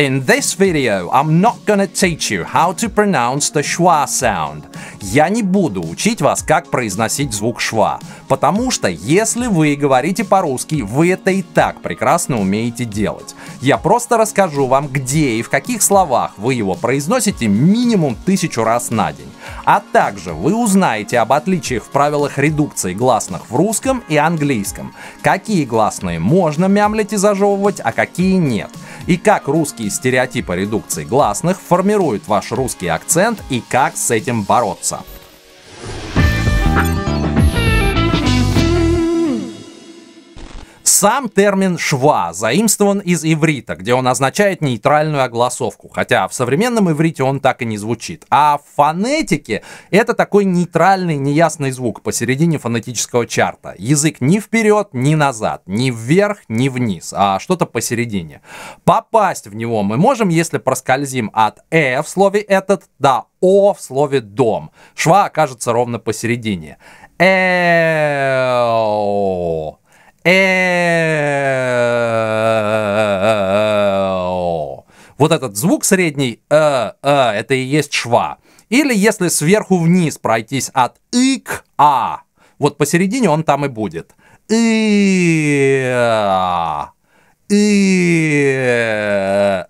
In this video I'm not gonna teach you how to pronounce the schwa sound. Я не буду учить вас, как произносить звук шва, потому что если вы говорите по-русски, вы это и так прекрасно умеете делать. Я просто расскажу вам, где и в каких словах вы его произносите минимум тысячу раз на день. А также вы узнаете об отличиях в правилах редукции гласных в русском и английском. Какие гласные можно мямлить и зажевывать, а какие нет и как русские стереотипы редукции гласных формируют ваш русский акцент и как с этим бороться. Сам термин «шва» заимствован из иврита, где он означает нейтральную огласовку, хотя в современном иврите он так и не звучит. А в фонетике это такой нейтральный, неясный звук посередине фонетического чарта. Язык ни вперед, ни назад, ни вверх, ни вниз, а что-то посередине. Попасть в него мы можем, если проскользим от «э» в слове «этот» до «о» в слове «дом». Шва окажется ровно посередине. Эо. Вот этот звук средний э, э, это и есть шва. Или если сверху вниз пройтись от и к а, вот посередине он там и будет. И и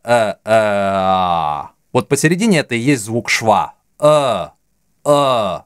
э, э, э. вот посередине это и есть звук шва. Э, э.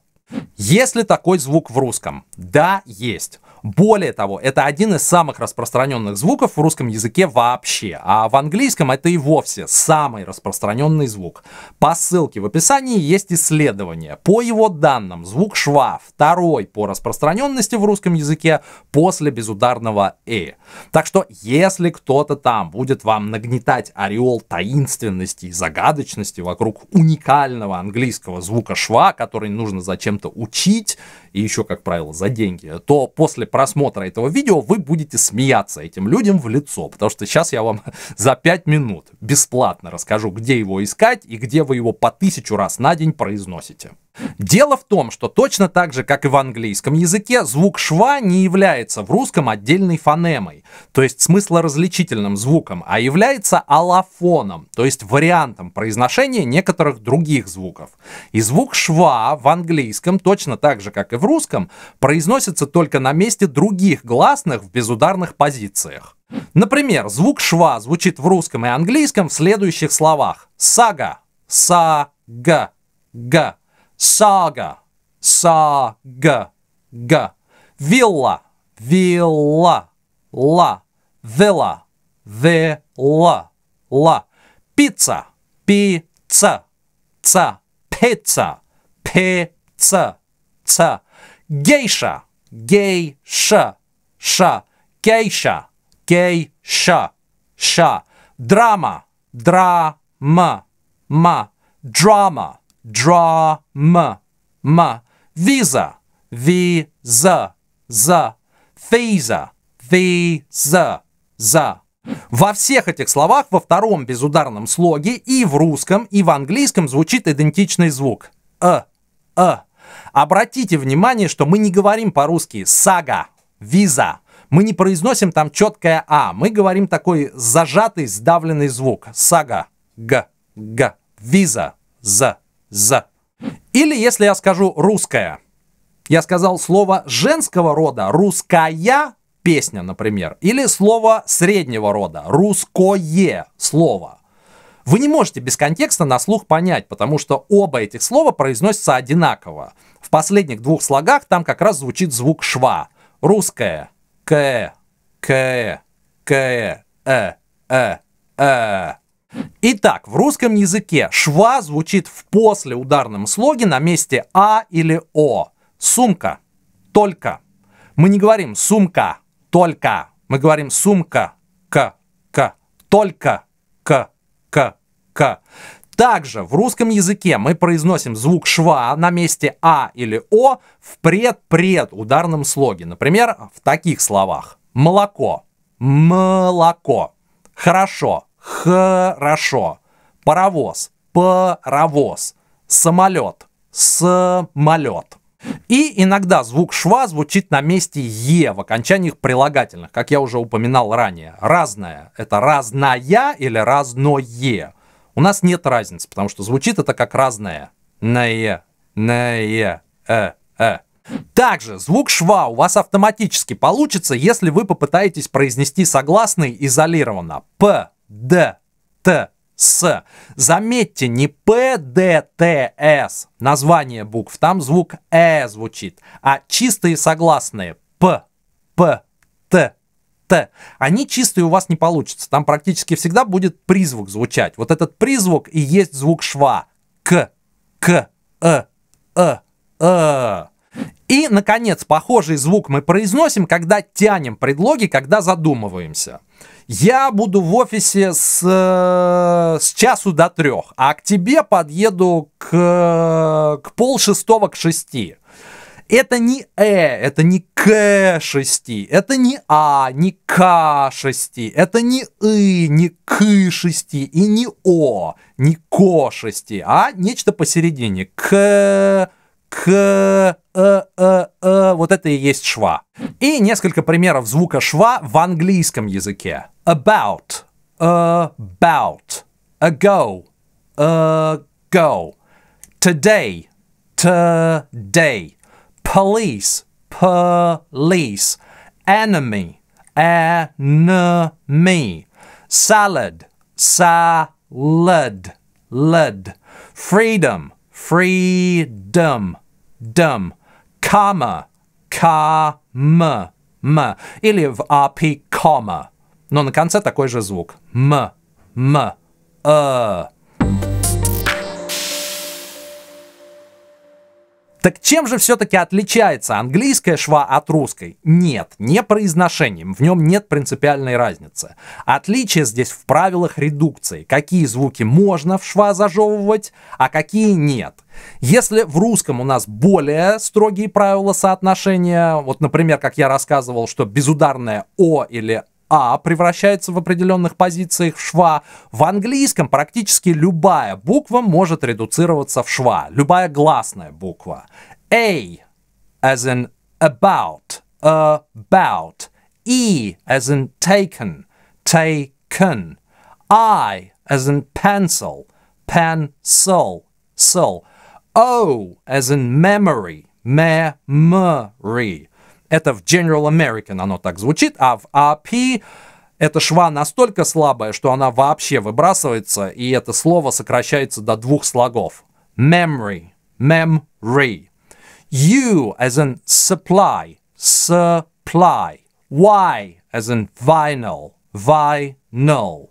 Есть ли такой звук в русском? Да, есть. Более того, это один из самых распространенных звуков в русском языке вообще, а в английском это и вовсе самый распространенный звук. По ссылке в описании есть исследование. По его данным, звук шва второй по распространенности в русском языке после безударного «э». Так что, если кто-то там будет вам нагнетать ореол таинственности и загадочности вокруг уникального английского звука шва, который нужно зачем-то учить, и еще, как правило, за деньги, то после просмотра этого видео вы будете смеяться этим людям в лицо, потому что сейчас я вам за 5 минут бесплатно расскажу, где его искать и где вы его по тысячу раз на день произносите. Дело в том, что точно так же, как и в английском языке, звук шва не является в русском отдельной фонемой, то есть смыслоразличительным звуком, а является аллофоном, то есть вариантом произношения некоторых других звуков. И звук шва в английском, точно так же, как и в русском, произносится только на месте других гласных в безударных позициях. Например, звук шва звучит в русском и английском в следующих словах. Сага, са-га, га га. Saga, saga, g. Villa, villa, la. Villa, villa, la. Pizza, pizza, za. Pizza, pizza, ca. Geisha, geisha, sha. Geisha, geisha, sha. Drama, drama, ma. Drama. Drama, ma. Visa, visa, за. Visa, visa, за. Во всех этих словах во втором безударном слоге и в русском, и в английском звучит идентичный звук. Э, э. Обратите внимание, что мы не говорим по-русски «сага», «виза». Мы не произносим там четкое «а», мы говорим такой зажатый, сдавленный звук. «Сага», «г», «г», «виза», за з. Или если я скажу русская, я сказал слово женского рода, русская песня, например, или слово среднего рода, русское слово. Вы не можете без контекста на слух понять, потому что оба этих слова произносятся одинаково. В последних двух слогах там как раз звучит звук шва. Русское. К. К. К. Э. Э. Э. Итак, в русском языке шва звучит в послеударном слоге на месте а или о. Сумка, только. Мы не говорим сумка, только. Мы говорим сумка, к, к, только, к, к, к. Также в русском языке мы произносим звук шва на месте а или о в пред-пред ударном слоге. Например, в таких словах. Молоко. Молоко. Хорошо. Хорошо. Паровоз. Паровоз. Самолет. Самолет. И иногда звук шва звучит на месте е в окончаниях прилагательных, как я уже упоминал ранее. Разное. Это разная или разное. У нас нет разницы, потому что звучит это как разное. Нае, нае, э, э. Также звук шва у вас автоматически получится, если вы попытаетесь произнести согласный изолированно. П, Д, Т, С. Заметьте, не П, Д, Т, С, название букв, там звук Э звучит, а чистые согласные П, П, Т, Т. Они чистые у вас не получится. Там практически всегда будет призвук звучать. Вот этот призвук и есть звук шва. К, К, Э, Э, Э. И, наконец, похожий звук мы произносим, когда тянем предлоги, когда задумываемся я буду в офисе с, э, с часу до трех, а к тебе подъеду к, к пол шестого к шести. Это не Э, это не К6, это не А, не К6, это не И, не К6 и не О, не Ко6, а нечто посередине. К к э, э, э, вот это и есть шва. И несколько примеров звука шва в английском языке. About, about, ago, ago, today, today, police, police, enemy, enemy, salad, salad, led, freedom, freedom dumb, comma, comma, м, или в RP comma, но на конце такой же звук, м, м, э, Так чем же все-таки отличается английская шва от русской? Нет, не произношением, в нем нет принципиальной разницы. Отличие здесь в правилах редукции, какие звуки можно в шва зажевывать, а какие нет. Если в русском у нас более строгие правила соотношения, вот, например, как я рассказывал, что безударное «о» или а превращается в определенных позициях в шва. В английском практически любая буква может редуцироваться в шва. Любая гласная буква. A as in about, about. E as in taken, taken. I as in pencil, pencil, sil. O as in memory, memory. Это в General American оно так звучит, а в AP эта шва настолько слабая, что она вообще выбрасывается, и это слово сокращается до двух слогов. Memory, memory. U as in supply, supply. Y as in vinyl, vinyl.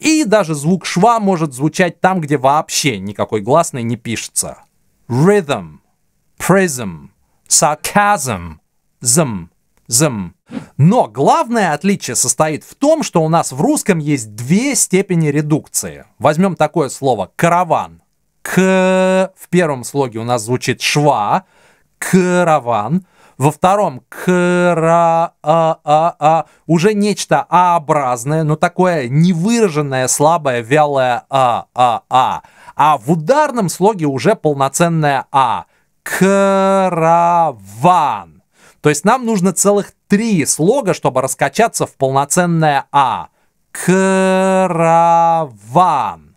И даже звук шва может звучать там, где вообще никакой гласной не пишется. Rhythm, prism, sarcasm, зм, зм. Но главное отличие состоит в том, что у нас в русском есть две степени редукции. Возьмем такое слово «караван». К в первом слоге у нас звучит «шва», «караван», во втором кра а, а, а, уже нечто А-образное, но такое невыраженное, слабое, вялое а, а, а. А в ударном слоге уже полноценное А. Караван. То есть нам нужно целых три слога, чтобы раскачаться в полноценное А. Караван.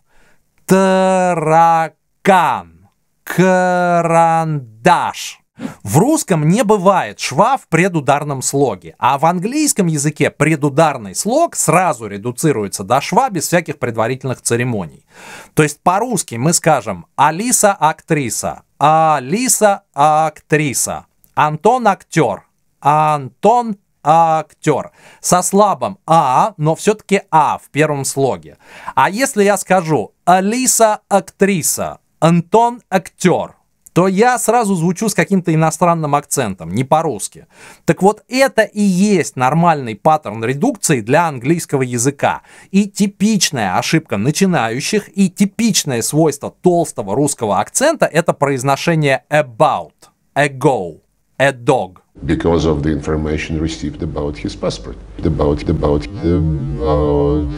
Таракан. Карандаш. В русском не бывает шва в предударном слоге, а в английском языке предударный слог сразу редуцируется до шва без всяких предварительных церемоний. То есть по-русски мы скажем «Алиса – актриса», «Алиса – актриса», Антон актер. Антон актер. Со слабым а, но все-таки а в первом слоге. А если я скажу Алиса актриса, Антон актер, то я сразу звучу с каким-то иностранным акцентом, не по-русски. Так вот, это и есть нормальный паттерн редукции для английского языка. И типичная ошибка начинающих, и типичное свойство толстого русского акцента – это произношение about, ago. a dog. Because of the information received about his passport. About, about, about, about.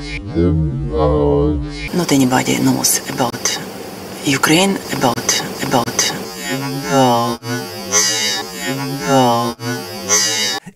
Not anybody knows about Ukraine, about, about, about. about.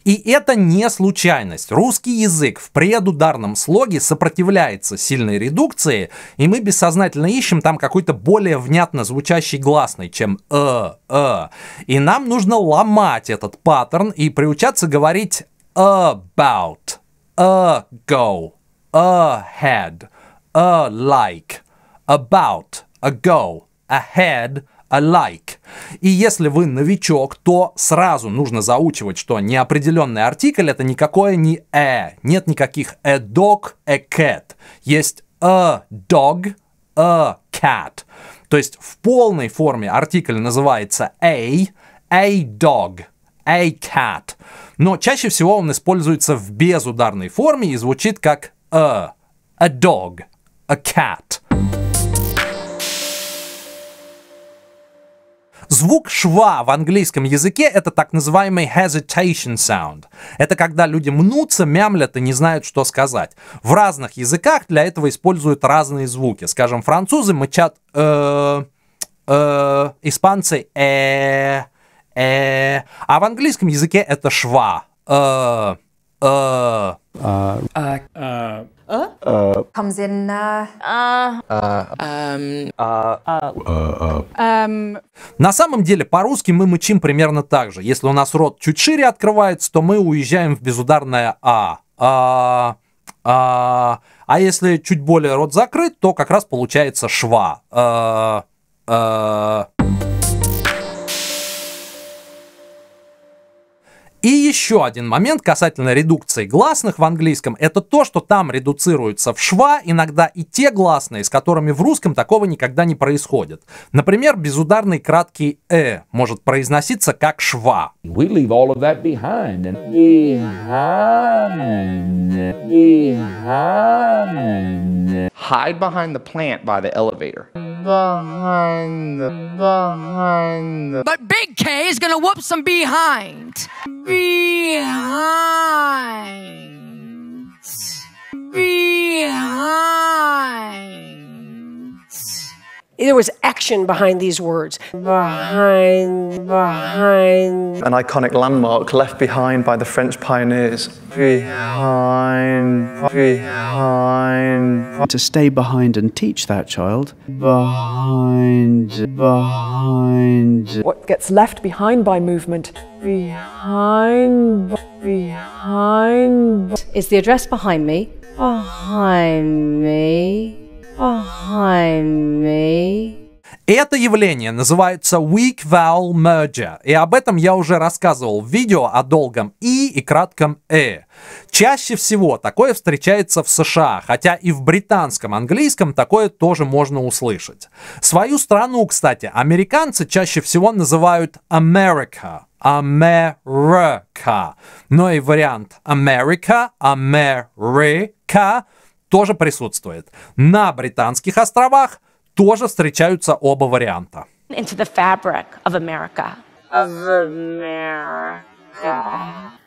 И это не случайность. Русский язык в предударном слоге сопротивляется сильной редукции, и мы бессознательно ищем там какой-то более внятно звучащий гласный, чем «э», «э». И нам нужно ломать этот паттерн и приучаться говорить «about», «ago», «ahead», «alike», «about», «ago», «ahead», alike. А и если вы новичок, то сразу нужно заучивать, что неопределенный артикль это никакое не a. «э». Нет никаких a «э dog, a «э cat. Есть a dog, a cat. То есть в полной форме артикль называется a, a dog, a cat. Но чаще всего он используется в безударной форме и звучит как a, a dog, a cat. Звук шва в английском языке это так называемый hesitation sound. Это когда люди мнутся, мямлят и не знают, что сказать. В разных языках для этого используют разные звуки. Скажем, французы мычат э, э, испанцы э, э, а в английском языке это шва. Э, Uh. Uh. Uh. Uh. Uh. Uh. Comes in. Uh. Uh. Uh. Um. Uh. Uh. Uh. Um. На самом деле по-русски мы мычим примерно так же. Если у нас рот чуть шире открывается, то мы уезжаем в безударное а. А. А. А если чуть более рот закрыт, то как раз получается шва. А. А. И еще один момент касательно редукции гласных в английском, это то, что там редуцируются в шва иногда и те гласные, с которыми в русском такого никогда не происходит. Например, безударный краткий «э» может произноситься как «шва». We leave all of that behind. Behind. Behind. hide behind the plant by the elevator. Behind the, behind the. But Big K is gonna whoop some behind. Behind. Behind. There was action behind these words. Behind, behind. An iconic landmark left behind by the French pioneers. Behind, behind. To stay behind and teach that child. Behind, behind. What gets left behind by movement. Behind, behind. Is the address behind me? Behind me. Это явление называется weak vowel merger, и об этом я уже рассказывал в видео о долгом «и» и кратком «э». Чаще всего такое встречается в США, хотя и в британском английском такое тоже можно услышать. Свою страну, кстати, американцы чаще всего называют America, America. но и вариант America, America тоже присутствует. На Британских островах тоже встречаются оба варианта. Into the fabric of America. Of America.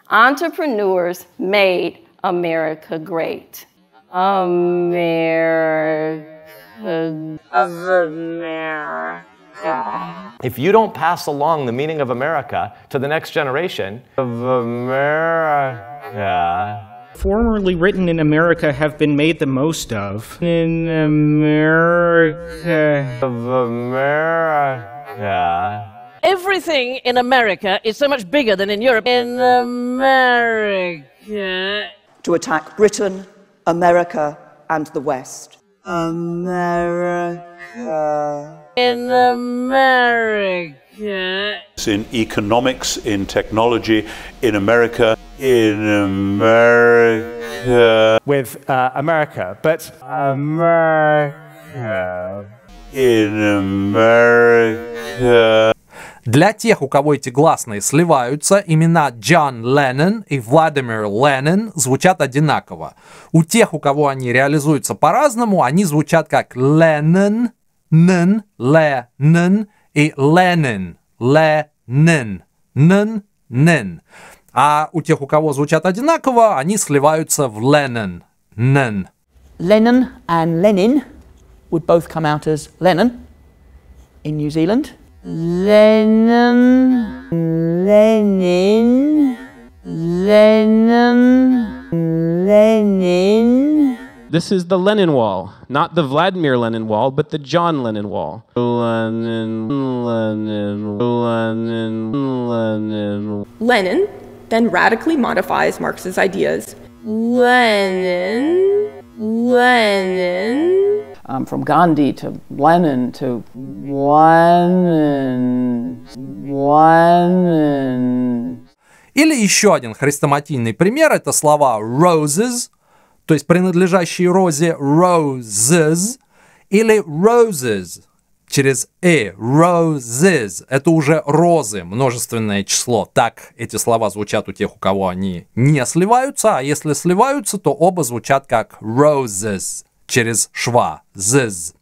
Entrepreneurs made America great. America. Of America. If you don't pass along the meaning of America to the next generation, of America. formerly written in America have been made the most of. In America. Of America. Everything in America is so much bigger than in Europe. In America. To attack Britain, America, and the West. America. In America. In economics, in technology, in America. in America. With uh, America, but America. In America. Для тех, у кого эти гласные сливаются, имена Джон Леннон и Владимир Леннон звучат одинаково. У тех, у кого они реализуются по-разному, они звучат как Леннон, Нн, Леннон и Леннон, Леннон, Нн, Нн. А у тех, у кого звучат одинаково, они сливаются в Ленин. Нен. Lenin and Lenin would both come out as Lennon in New Zealand. Lennon, Lenin, Lennon, Lenin. This is the Lenin Wall, not the Vladimir Lenin Wall, but the John Lenin Wall. Lenin, Lenin, Lenin, Lenin. Lenin then radically modifies Marx's ideas. Lenin, Lenin. Um, from Gandhi to Lenin to Lenin, Lenin. Или еще один хрестоматийный пример – это слова roses, то есть принадлежащие розе roses, или roses – через «э». Roses – это уже розы, множественное число. Так эти слова звучат у тех, у кого они не сливаются, а если сливаются, то оба звучат как roses через шва «зыз».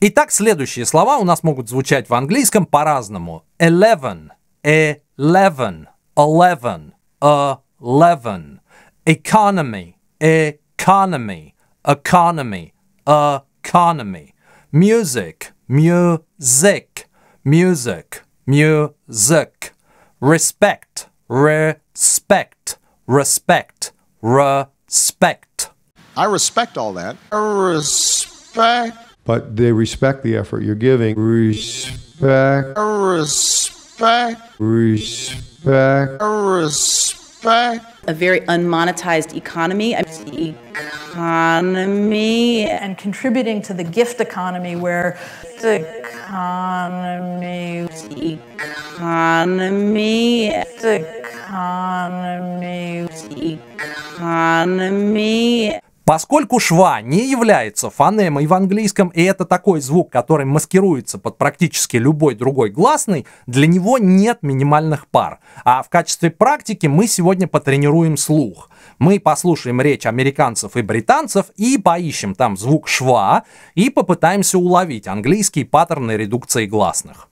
Итак, следующие слова у нас могут звучать в английском по-разному. Eleven, eleven, eleven, eleven. Economy, economy, economy, economy. Music – music, music, music. Respect, respect, respect, respect. I respect all that. respect. But they respect the effort you're giving. Respect. Respect. Respect. Respect a very unmonetized economy. Economy. And contributing to the gift economy where the economy. Economy. Economy. Economy. Поскольку шва не является фонемой в английском, и это такой звук, который маскируется под практически любой другой гласный, для него нет минимальных пар. А в качестве практики мы сегодня потренируем слух. Мы послушаем речь американцев и британцев и поищем там звук шва и попытаемся уловить английский паттерн редукции гласных.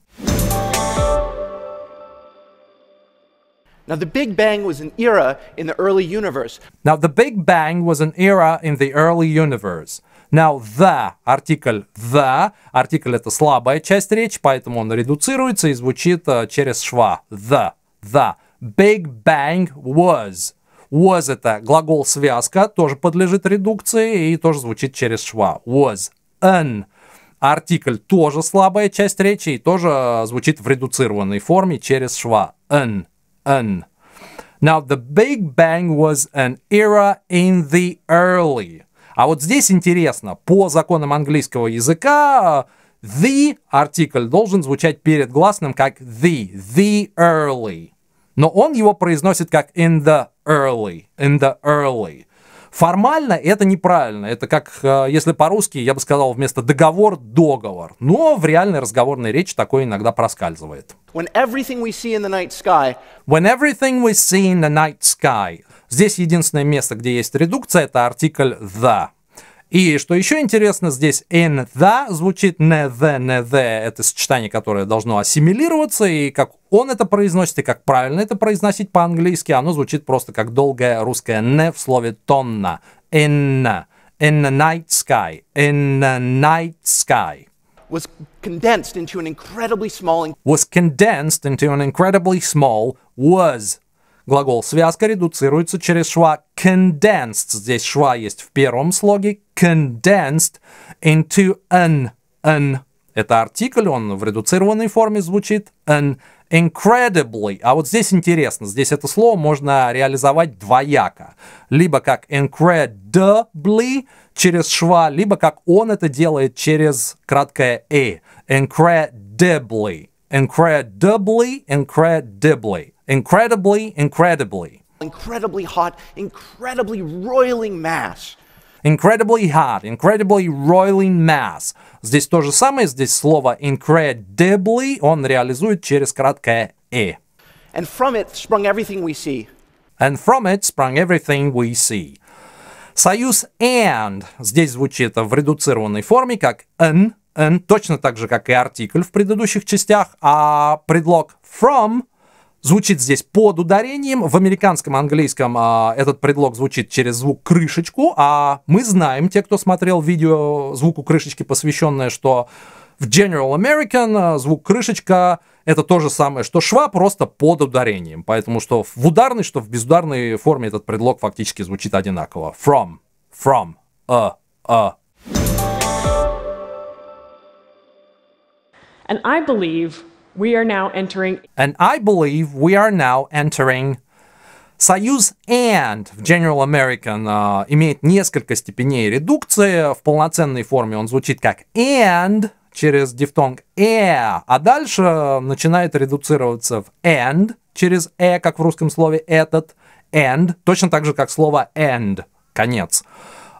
Now, the Big Bang was an era in the early universe. Now, the Big Bang was an era in the early universe. Now, the, артикль the, артикль это слабая часть речи, поэтому он редуцируется и звучит uh, через шва. The, the. Big Bang was. Was это глагол связка, тоже подлежит редукции и тоже звучит через шва. Was an. Артикль тоже слабая часть речи и тоже э, звучит в редуцированной форме через шва. An. N. Now, the Big Bang was an era in the early. А вот здесь интересно, по законам английского языка the артикль должен звучать перед гласным как the, the early. Но он его произносит как in the early, in the early. Формально это неправильно. Это как, э, если по-русски, я бы сказал вместо договор – договор. Но в реальной разговорной речи такое иногда проскальзывает. When everything we see in the night sky. When everything we see in the night sky. Здесь единственное место, где есть редукция, это артикль the. И что еще интересно, здесь in the звучит не the, не the. Это сочетание, которое должно ассимилироваться, и как он это произносит, и как правильно это произносить по-английски, оно звучит просто как долгое русское не в слове тонна. In, in the night sky, in the night sky. was condensed into an incredibly small was condensed into an incredibly small was. Глагол связка редуцируется через шва condensed. Здесь шва есть в первом слоге condensed into an, an. Это артикль, он в редуцированной форме звучит, an incredibly. А вот здесь интересно, здесь это слово можно реализовать двояко. Либо как incredibly через шва, либо как он это делает через краткое «э». Incredibly, incredibly, incredibly, incredibly, incredibly. Incredibly hot, incredibly roiling mass. Incredibly hard, incredibly roiling mass. Здесь то же самое, здесь слово incredibly он реализует через краткое «э». And from it sprung everything we see. And from it sprung everything we see. Союз and здесь звучит в редуцированной форме как an, an, точно так же, как и артикль в предыдущих частях, а предлог from – звучит здесь под ударением. В американском английском а, этот предлог звучит через звук крышечку, а мы знаем, те, кто смотрел видео звуку крышечки, посвященное, что в General American а, звук крышечка это то же самое, что шва, просто под ударением. Поэтому что в ударной, что в безударной форме этот предлог фактически звучит одинаково. From, from, a, a. And I believe we are now entering. And I believe we are now entering Союз and в General American uh, имеет несколько степеней редукции. В полноценной форме он звучит как and через дифтонг э, а дальше начинает редуцироваться в and через э, как в русском слове этот, and, точно так же, как слово end, конец.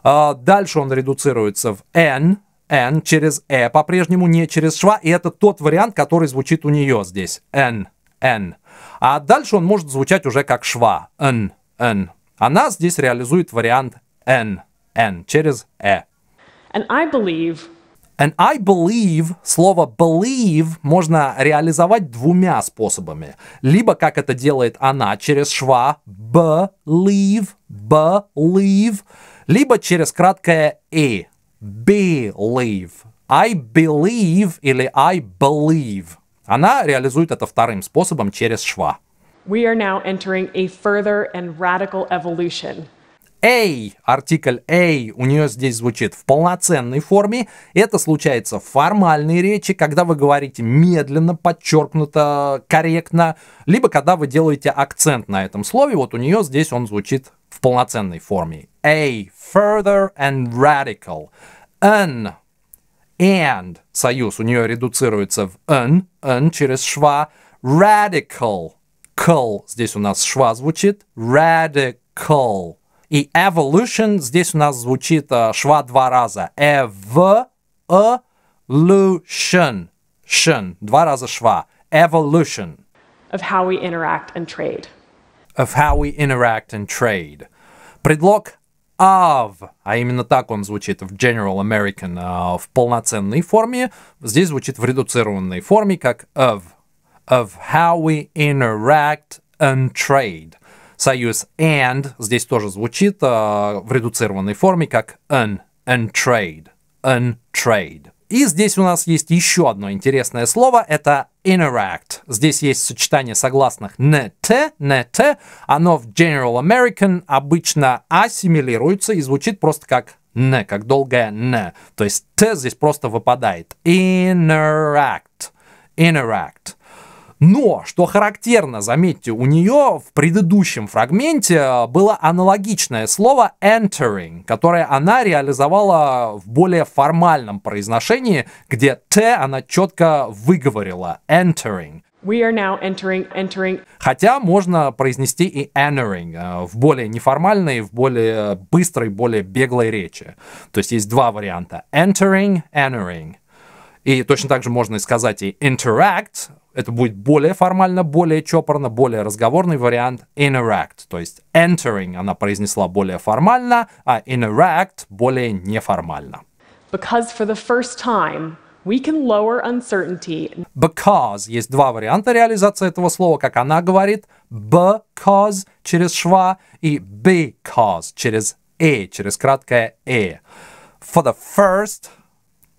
Uh, дальше он редуцируется в n N через E по-прежнему, не через шва. И это тот вариант, который звучит у нее здесь. N, N. А дальше он может звучать уже как шва. N, N. Она здесь реализует вариант N, N через E. And I believe And I believe, слово believe можно реализовать двумя способами. Либо, как это делает она, через шва believe, believe, либо через краткое a, believe. I believe или I believe. Она реализует это вторым способом через шва. We are now entering a further and radical evolution. A, артикль A у нее здесь звучит в полноценной форме. Это случается в формальной речи, когда вы говорите медленно, подчеркнуто, корректно, либо когда вы делаете акцент на этом слове. Вот у нее здесь он звучит в полноценной форме. A further and radical. N and союз у нее редуцируется в n, n через шва, radical, call, здесь у нас шва звучит, radical. И evolution здесь у нас звучит э, шва два раза. Evolution. Shin. Два раза шва. Evolution. Of how we interact and trade. Of how we interact and trade. Предлог of, а, а именно так он звучит в General American а, в полноценной форме, здесь звучит в редуцированной форме как of, of how we interact and trade. Союз and здесь тоже звучит а, в редуцированной форме как an, and trade, and trade. И здесь у нас есть еще одно интересное слово, это interact. Здесь есть сочетание согласных «nt», «nt». Оно в General American обычно ассимилируется и звучит просто как «н», как долгое «н». То есть «т» здесь просто выпадает. Interact. Interact. Но, что характерно, заметьте, у нее в предыдущем фрагменте э, было аналогичное слово entering, которое она реализовала в более формальном произношении, где Т она четко выговорила entering. We are now entering, entering. Хотя можно произнести и entering э, в более неформальной, в более быстрой, более беглой речи. То есть есть два варианта. Entering, entering. И точно так же можно сказать и interact, это будет более формально, более чопорно, более разговорный вариант interact, то есть entering она произнесла более формально, а interact более неформально. Because for the first time we can lower uncertainty. Because есть два варианта реализации этого слова, как она говорит, because через шва и because через э, через краткое э. For the first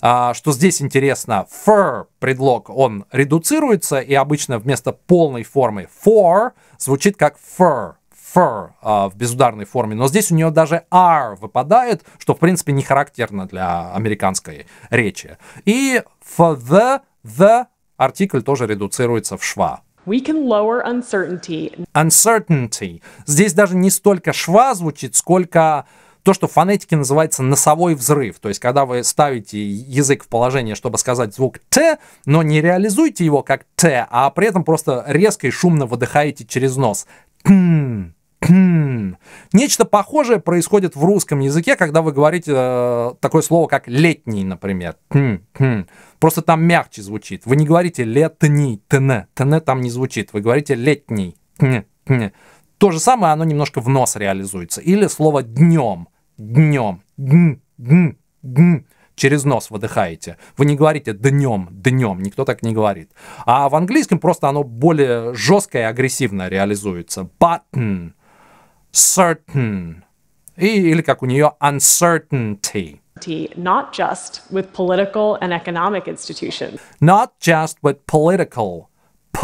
а, что здесь интересно, for предлог, он редуцируется, и обычно вместо полной формы for звучит как fur, fur а, в безударной форме. Но здесь у нее даже r выпадает, что, в принципе, не характерно для американской речи. И for the, the артикль тоже редуцируется в шва. We can lower uncertainty. Uncertainty. Здесь даже не столько шва звучит, сколько то, что в фонетике называется носовой взрыв. То есть, когда вы ставите язык в положение, чтобы сказать звук Т, но не реализуете его как Т, а при этом просто резко и шумно выдыхаете через нос. Нечто похожее происходит в русском языке, когда вы говорите э, такое слово, как летний, например. Просто там мягче звучит. Вы не говорите летний, тн, тн там не звучит. Вы говорите летний. То же самое, оно немножко в нос реализуется. Или слово днем днем. Дн, дн, дн. Через нос выдыхаете. Вы не говорите днем, днем. Никто так не говорит. А в английском просто оно более жестко и агрессивно реализуется. Button, certain. И, или как у нее uncertainty. Not just with political and economic institutions. Not just with political. P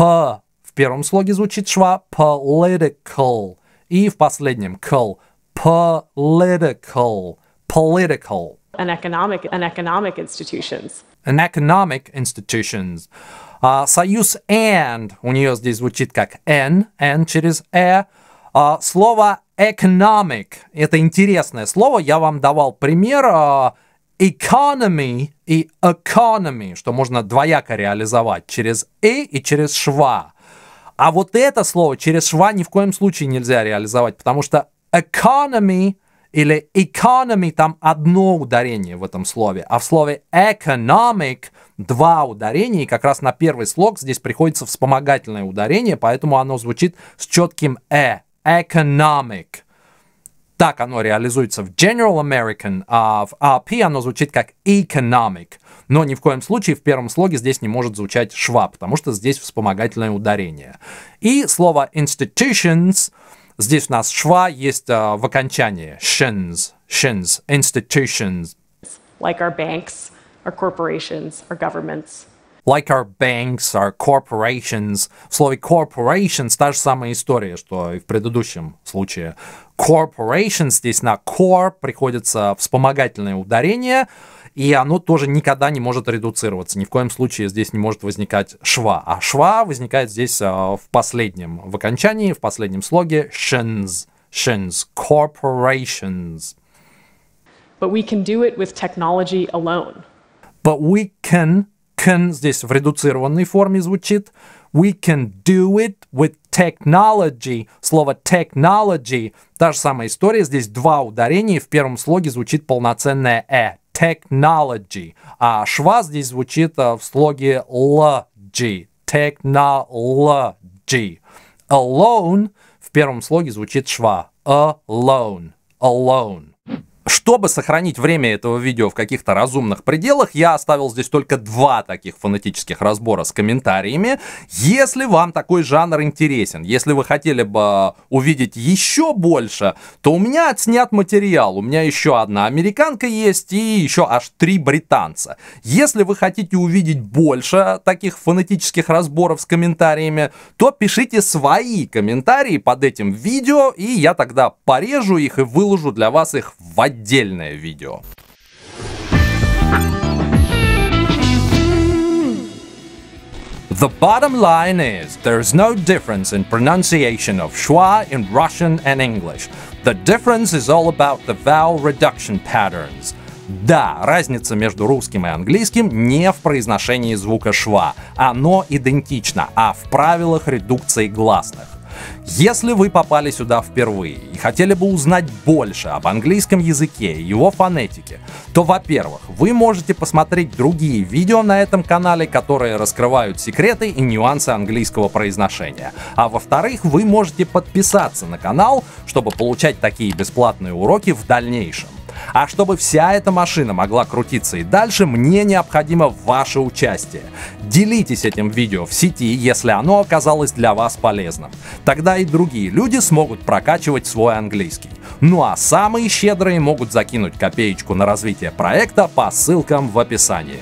в первом слоге звучит шва political. И в последнем call Political. Political. And economic, and economic institutions. And economic institutions. А, uh, союз and у нее здесь звучит как n, n через e. А, слово economic – это интересное слово. Я вам давал пример а, э, economy и economy, что можно двояко реализовать через e и через шва. А вот это слово через шва ни в коем случае нельзя реализовать, потому что economy или economy, там одно ударение в этом слове, а в слове economic два ударения, и как раз на первый слог здесь приходится вспомогательное ударение, поэтому оно звучит с четким «э» – economic. Так оно реализуется в General American, а в RP оно звучит как economic. Но ни в коем случае в первом слоге здесь не может звучать шва, потому что здесь вспомогательное ударение. И слово institutions – Здесь у нас шва есть а, в окончании. Shins, shins, institutions. Like our banks, our corporations, our governments. Like our banks, our corporations. В слове corporations та же самая история, что и в предыдущем случае. Corporations здесь на core приходится вспомогательное ударение и оно тоже никогда не может редуцироваться. Ни в коем случае здесь не может возникать шва. А шва возникает здесь а, в последнем, в окончании, в последнем слоге shins, shins, corporations. But we can do it with technology alone. But we can, can здесь в редуцированной форме звучит. We can do it with technology. Слово technology. Та же самая история. Здесь два ударения. В первом слоге звучит полноценное «э» technology. А шва здесь звучит э, в слоге logy. Technology. Alone в первом слоге звучит шва. Alone. Alone. Чтобы сохранить время этого видео в каких-то разумных пределах, я оставил здесь только два таких фонетических разбора с комментариями. Если вам такой жанр интересен, если вы хотели бы увидеть еще больше, то у меня отснят материал. У меня еще одна американка есть и еще аж три британца. Если вы хотите увидеть больше таких фонетических разборов с комментариями, то пишите свои комментарии под этим видео, и я тогда порежу их и выложу для вас их в один отдельное видео. The bottom line is, there's no difference in pronunciation of schwa in Russian and English. The difference is all about the vowel reduction patterns. Да, разница между русским и английским не в произношении звука шва. Оно идентично, а в правилах редукции гласных. Если вы попали сюда впервые и хотели бы узнать больше об английском языке и его фонетике, то, во-первых, вы можете посмотреть другие видео на этом канале, которые раскрывают секреты и нюансы английского произношения. А во-вторых, вы можете подписаться на канал, чтобы получать такие бесплатные уроки в дальнейшем. А чтобы вся эта машина могла крутиться и дальше, мне необходимо ваше участие. Делитесь этим видео в сети, если оно оказалось для вас полезным. Тогда и другие люди смогут прокачивать свой английский. Ну а самые щедрые могут закинуть копеечку на развитие проекта по ссылкам в описании.